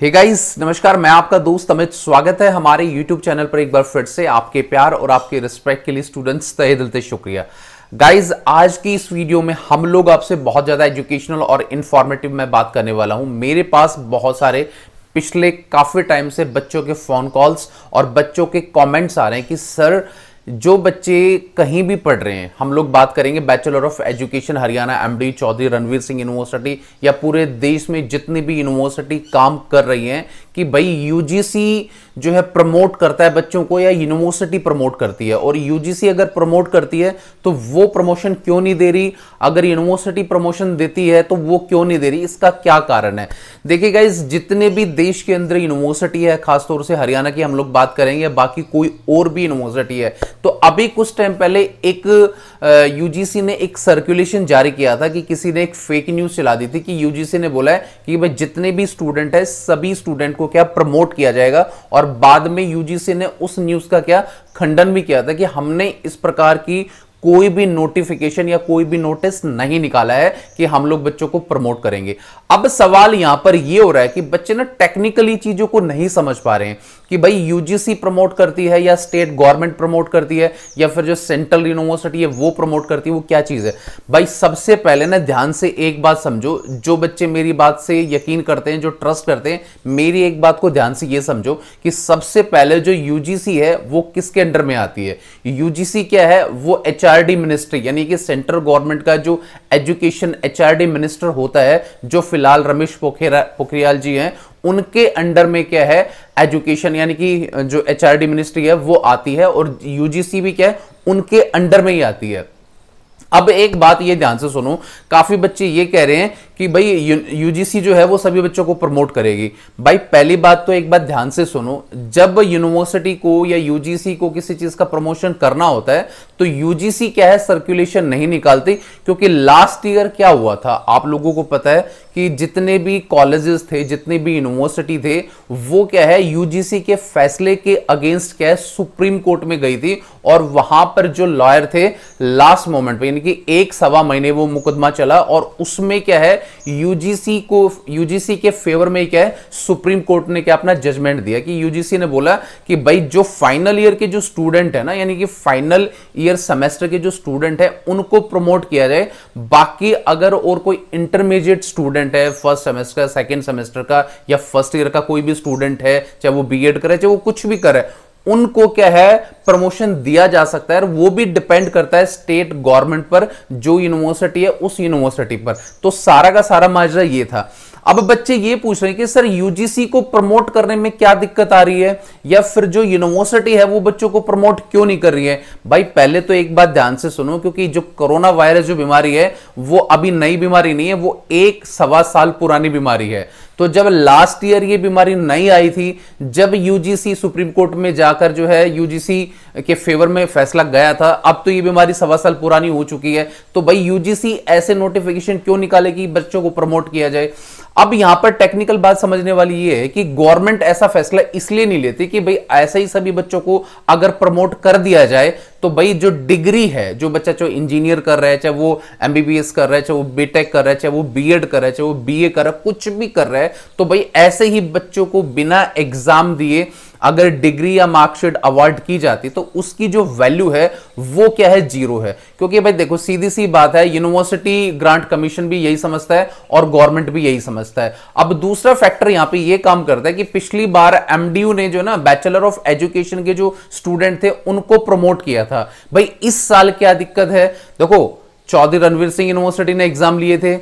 हे hey guys नमस्कार मैं आपका दोस्त अमित स्वागत है हमारे यूट्यूब चैनल पर एक बार फिर से आपके प्यार और आपके रिस्पेक्ट के लिए स्टूडेंट्स तहे दिल से शुक्रिया गाइज आज की इस वीडियो में हम लोग आपसे बहुत ज़्यादा एजुकेशनल और इन्फॉर्मेटिव मैं बात करने वाला हूँ मेरे पास बहुत सारे पिछले काफ़ी टाइम से बच्चों के फ़ोन कॉल्स और बच्चों के कॉमेंट्स आ रहे हैं कि सर जो बच्चे कहीं भी पढ़ रहे हैं हम लोग बात करेंगे bachelor of education Haryana MD Chaudhary Ranbir Singh university या पूरे देश में जितनी भी यूनिवर्सिटी काम कर रही हैं कि भाई यूजीसी जो है प्रमोट करता है बच्चों को या यूनिवर्सिटी प्रमोट करती है और यूजीसी अगर प्रमोट करती है तो वो प्रमोशन क्यों नहीं दे रही अगर यूनिवर्सिटी प्रमोशन देती है तो वो क्यों नहीं दे रही इसका क्या कारण है देखिएगा इस जितने भी देश के अंदर यूनिवर्सिटी है खासतौर से हरियाणा की हम लोग बात करेंगे बाकी कोई और भी यूनिवर्सिटी है तो अभी कुछ टाइम पहले एक यूजीसी ने एक सर्कुलेशन जारी किया था कि किसी ने एक फेक न्यूज चला दी थी कि यूजीसी ने बोला है कि भाई जितने भी स्टूडेंट है सभी स्टूडेंट को क्या प्रमोट किया जाएगा और बाद में यूजीसी ने उस न्यूज का क्या खंडन भी किया था कि हमने इस प्रकार की कोई भी नोटिफिकेशन या कोई भी नोटिस नहीं निकाला है कि हम लोग बच्चों को प्रमोट करेंगे अब सवाल यहां पर यह हो रहा है कि बच्चे ना टेक्निकली चीजों को नहीं समझ पा रहे हैं कि भाई यूजीसी प्रमोट करती है या स्टेट गवर्नमेंट प्रमोट करती है या फिर जो सेंट्रल यूनिवर्सिटी है वो प्रमोट करती है वो क्या चीज़ है भाई सबसे पहले ना ध्यान से एक बात समझो जो बच्चे मेरी बात से यकीन करते हैं जो ट्रस्ट करते हैं मेरी एक बात को ध्यान से ये समझो कि सबसे पहले जो यूजीसी है वो किसके अंडर में आती है यूजीसी क्या है वो एच मिनिस्ट्री यानी कि सेंट्रल गवर्नमेंट का जो एजुकेशन एच मिनिस्टर होता है जो फिलहाल रमेश पोखरियाल जी हैं उनके अंडर में क्या है एजुकेशन यानी कि जो एच मिनिस्ट्री है वो आती है और यूजीसी भी क्या है उनके अंडर में ही आती है अब एक बात ये ध्यान से सुनो काफी बच्चे ये कह रहे हैं कि भाई यूजीसी जो है वो सभी बच्चों को प्रमोट करेगी भाई पहली बात तो एक बात ध्यान से सुनो जब यूनिवर्सिटी को या यूजीसी को किसी चीज का प्रमोशन करना होता है तो यूजीसी क्या है सर्कुलेशन नहीं निकालती क्योंकि लास्ट ईयर क्या हुआ था आप लोगों को पता है कि जितने भी कॉलेजेस थे जितने भी यूनिवर्सिटी थे वो क्या है यूजीसी के फैसले के अगेंस्ट क्या है सुप्रीम कोर्ट में गई थी और वहां पर जो लॉयर थे लास्ट मोमेंट पे यानी कि एक सवा महीने वो मुकदमा चला और उसमें क्या है यूजीसी को यूजीसी के फेवर में क्या है सुप्रीम कोर्ट ने क्या अपना जजमेंट दिया कि यूजीसी ने बोला कि भाई जो फाइनल ईयर के जो स्टूडेंट है ना यानी कि फाइनल ईयर सेमेस्टर के जो स्टूडेंट है उनको प्रमोट किया जाए बाकी अगर और कोई इंटरमीडिएट स्टूडेंट है फर्स्ट सेमेस्टर सेकेंड सेमेस्टर का या फर्स्ट ईयर का कोई भी स्टूडेंट है चाहे वो बी करे चाहे वो कुछ भी करे उनको क्या है प्रमोशन दिया जा सकता है वो भी डिपेंड करता है स्टेट गवर्नमेंट पर जो यूनिवर्सिटी है उस यूनिवर्सिटी पर तो सारा का सारा माजरा ये था अब बच्चे ये पूछ रहे हैं कि सर यूजीसी को प्रमोट करने में क्या दिक्कत आ रही है या फिर जो यूनिवर्सिटी है वो बच्चों को प्रमोट क्यों नहीं कर रही है भाई पहले तो एक बात ध्यान से सुनो क्योंकि जो कोरोना वायरस जो बीमारी है वो अभी नई बीमारी नहीं है वो एक सवा साल पुरानी बीमारी है तो जब लास्ट ईयर ये बीमारी नहीं आई थी जब यूजीसी सुप्रीम कोर्ट में जाकर जो है यूजीसी के फेवर में फैसला गया था अब तो ये बीमारी सवा साल पुरानी हो चुकी है तो भाई यूजीसी ऐसे नोटिफिकेशन क्यों निकाले कि बच्चों को प्रमोट किया जाए अब यहां पर टेक्निकल बात समझने वाली ये है कि गवर्नमेंट ऐसा फैसला इसलिए नहीं लेती कि भाई ऐसे ही सभी बच्चों को अगर प्रमोट कर दिया जाए तो भाई जो डिग्री है जो बच्चा चाहे इंजीनियर कर रहा है चाहे वो एमबीबीएस कर रहा है चाहे वो बीटेक कर रहा है चाहे वो बीएड कर रहा है चाहे वो बीए कर रहा है कुछ भी कर रहा है तो भाई ऐसे ही बच्चों को बिना एग्जाम दिए अगर डिग्री या मार्कशीट अवार्ड की जाती तो उसकी जो वैल्यू है वो क्या है जीरो है क्योंकि भाई देखो सीधी सी बात है यूनिवर्सिटी ग्रांट कमीशन भी यही समझता है और गवर्नमेंट भी यही समझता है अब दूसरा फैक्टर यहां पे ये काम करता है कि पिछली बार एमडीयू ने जो ना बैचलर ऑफ एजुकेशन के जो स्टूडेंट थे उनको प्रमोट किया था भाई इस साल क्या दिक्कत है देखो चौधरी रणवीर सिंह यूनिवर्सिटी ने एग्जाम लिए थे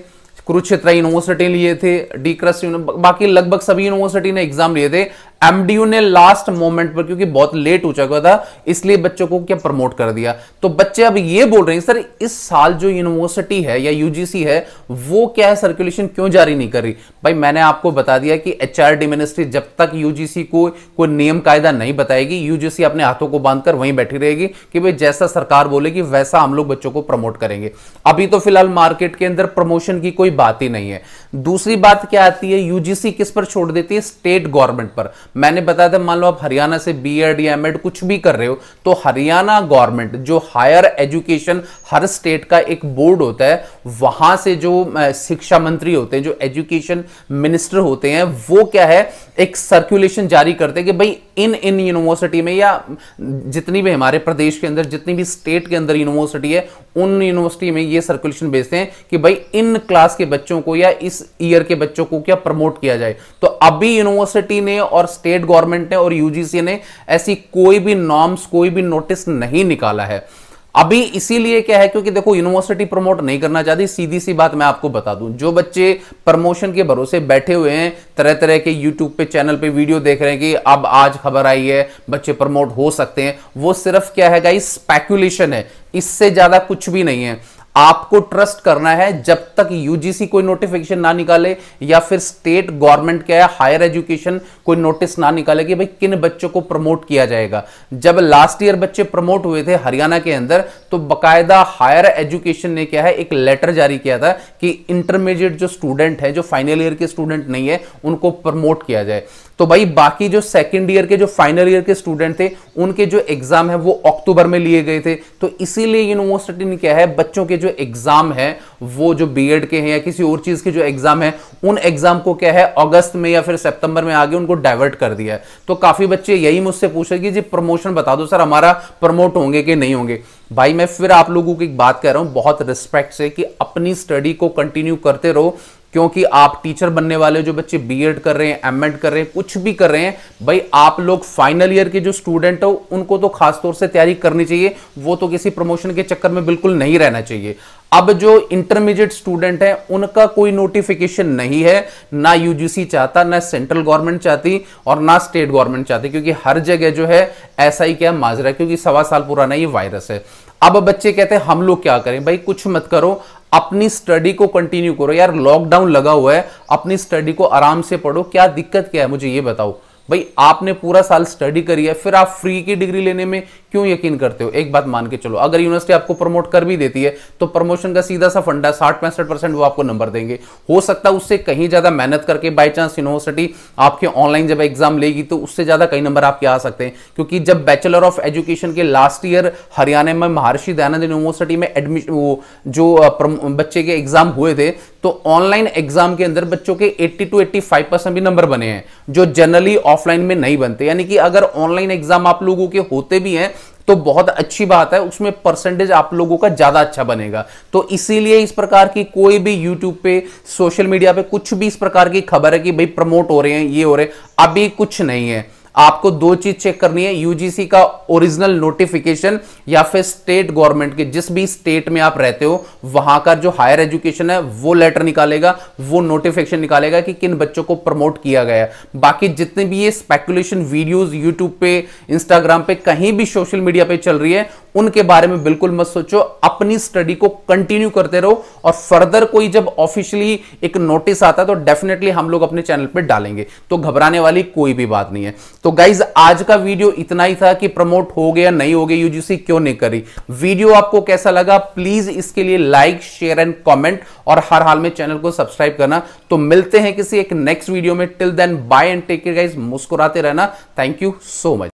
कुरुक्षेत्र यूनिवर्सिटी लिए थे डी क्रस बाकी लगभग सभी यूनिवर्सिटी ने एग्जाम लिए थे एमडीयू ने लास्ट मोमेंट पर क्योंकि बहुत लेट हो चुका था इसलिए बच्चों को क्या प्रमोट कर दिया तो बच्चे अब ये बोल रहे हैं सर इस साल जो यूनिवर्सिटी है या यूजीसी है वो क्या है सर्कुलेशन क्यों जारी नहीं कर रही भाई मैंने आपको बता दिया कि एच मिनिस्ट्री जब तक यूजीसी को कोई नियम कायदा नहीं बताएगी यूजीसी अपने हाथों को बांधकर वहीं बैठी रहेगी कि भाई जैसा सरकार बोलेगी वैसा हम लोग बच्चों को प्रमोट करेंगे अभी तो फिलहाल मार्केट के अंदर प्रमोशन की कोई बात ही नहीं है दूसरी बात क्या आती है यूजीसी किस पर छोड़ देती है स्टेट गवर्नमेंट पर मैंने बताया था मान लो आप हरियाणा से बी एड या एम कुछ भी कर रहे हो तो हरियाणा गवर्नमेंट जो हायर एजुकेशन हर स्टेट का एक बोर्ड होता है वहां से जो शिक्षा मंत्री होते हैं जो एजुकेशन मिनिस्टर होते हैं वो क्या है एक सर्कुलेशन जारी करते हैं कि भाई इन इन यूनिवर्सिटी में या जितनी भी हमारे प्रदेश के अंदर जितनी भी स्टेट के अंदर यूनिवर्सिटी है उन यूनिवर्सिटी में ये सर्कुलेशन भेजते हैं कि भाई इन क्लास के बच्चों को या इस ईयर के बच्चों को क्या प्रमोट किया जाए तो अभी यूनिवर्सिटी ने और स्टेट गवर्नमेंट ने और यूजीसी ने ऐसी कोई भी नॉर्म्स कोई भी नोटिस नहीं निकाला है अभी इसीलिए क्या है क्योंकि देखो यूनिवर्सिटी प्रमोट नहीं करना चाहती सीधी सी बात मैं आपको बता दूं जो बच्चे प्रमोशन के भरोसे बैठे हुए हैं तरह तरह के यूट्यूब पे चैनल पे वीडियो देख रहे हैं कि अब आज खबर आई है बच्चे प्रमोट हो सकते हैं वो सिर्फ क्या है गाइस स्पेकुलेशन है इससे ज्यादा कुछ भी नहीं है आपको ट्रस्ट करना है जब तक यूजीसी कोई नोटिफिकेशन ना निकाले या फिर स्टेट गवर्नमेंट क्या है हायर एजुकेशन कोई नोटिस ना निकाले कि भाई किन बच्चों को प्रमोट किया जाएगा जब लास्ट ईयर बच्चे प्रमोट हुए थे हरियाणा के अंदर तो बकायदा हायर एजुकेशन ने क्या है एक लेटर जारी किया था कि इंटरमीडिएट जो स्टूडेंट है जो फाइनल ईयर के स्टूडेंट नहीं है उनको प्रमोट किया जाए तो भाई बाकी जो सेकेंड ईयर के जो फाइनल ईयर के स्टूडेंट थे उनके जो एग्जाम है वो अक्टूबर में लिए गए थे तो इसीलिए यूनिवर्सिटी ने क्या है बच्चों के जो एग्जाम है वो जो बीएड के हैं या किसी और चीज के जो एग्जाम है उन एग्जाम को क्या है अगस्त में या फिर सितंबर में आगे उनको डाइवर्ट कर दिया है तो काफी बच्चे यही मुझसे पूछे कि जी प्रमोशन बता दो सर हमारा प्रमोट होंगे कि नहीं होंगे भाई मैं फिर आप लोगों की बात कर रहा हूं बहुत रिस्पेक्ट से कि अपनी स्टडी को कंटिन्यू करते रहो क्योंकि आप टीचर बनने वाले जो बच्चे बीएड कर रहे हैं एमएड कर रहे हैं कुछ भी कर रहे हैं भाई आप लोग फाइनल ईयर के जो स्टूडेंट हो उनको तो खासतौर से तैयारी करनी चाहिए वो तो किसी प्रमोशन के चक्कर में बिल्कुल नहीं रहना चाहिए अब जो इंटरमीडिएट स्टूडेंट हैं उनका कोई नोटिफिकेशन नहीं है ना यूजीसी चाहता ना सेंट्रल गवर्नमेंट चाहती और ना स्टेट गवर्नमेंट चाहती क्योंकि हर जगह जो है ऐसा ही क्या माजरा क्योंकि सवा साल पुराना ये वायरस है अब बच्चे कहते हैं हम लोग क्या करें भाई कुछ मत करो अपनी स्टडी को कंटिन्यू करो यार लॉकडाउन लगा हुआ है अपनी स्टडी को आराम से पढ़ो क्या दिक्कत क्या है मुझे ये बताओ भाई आपने पूरा साल स्टडी करी है फिर आप फ्री की डिग्री लेने में क्यों यकीन करते हो एक बात मान के चलो अगर यूनिवर्सिटी आपको प्रमोट कर भी देती है तो प्रमोशन का सीधा सा फंडा साठ पैंसठ परसेंट वो आपको नंबर देंगे हो सकता है उससे कहीं ज्यादा मेहनत करके बाई चांस यूनिवर्सिटी आपके ऑनलाइन जब एग्जाम लेगी तो उससे ज्यादा कई नंबर आपके आ सकते हैं क्योंकि जब बैचलर ऑफ एजुकेशन के लास्ट ईयर हरियाणा में महर्षि दयानंद यूनिवर्सिटी में एडमिशन वो जो बच्चे के एग्जाम हुए थे तो ऑनलाइन एग्जाम के अंदर बच्चों के 80 टू 85 परसेंट भी नंबर बने हैं जो जनरली ऑफलाइन में नहीं बनते यानी कि अगर ऑनलाइन एग्जाम आप लोगों के होते भी हैं तो बहुत अच्छी बात है उसमें परसेंटेज आप लोगों का ज़्यादा अच्छा बनेगा तो इसीलिए इस प्रकार की कोई भी यूट्यूब पे सोशल मीडिया पे कुछ भी इस प्रकार की खबर है कि भाई प्रमोट हो रहे हैं ये हो रहे हैं अभी कुछ नहीं है आपको दो चीज चेक करनी है यूजीसी का ओरिजिनल नोटिफिकेशन या फिर स्टेट गवर्नमेंट के जिस भी स्टेट में आप रहते हो वहां का जो हायर एजुकेशन है वो लेटर निकालेगा वो नोटिफिकेशन निकालेगा कि किन बच्चों को प्रमोट किया गया है बाकी जितने भी ये स्पेकुलेशन वीडियोज यूट्यूब पे इंस्टाग्राम पे कहीं भी सोशल मीडिया पे चल रही है उनके बारे में बिल्कुल मत सोचो अपनी स्टडी को कंटिन्यू करते रहो और फर्दर कोई जब ऑफिशियली एक नोटिस आता है तो डेफिनेटली हम लोग अपने चैनल पर डालेंगे तो घबराने वाली कोई भी बात नहीं है तो गाइज आज का वीडियो इतना ही था कि प्रमोट हो गया नहीं हो गया यूजीसी क्यों नहीं करी वीडियो आपको कैसा लगा प्लीज इसके लिए लाइक शेयर एंड कॉमेंट और हर हाल में चैनल को सब्सक्राइब करना तो मिलते हैं किसी एक नेक्स्ट वीडियो में till then bye and take care guys मुस्कुराते रहना थैंक यू सो मच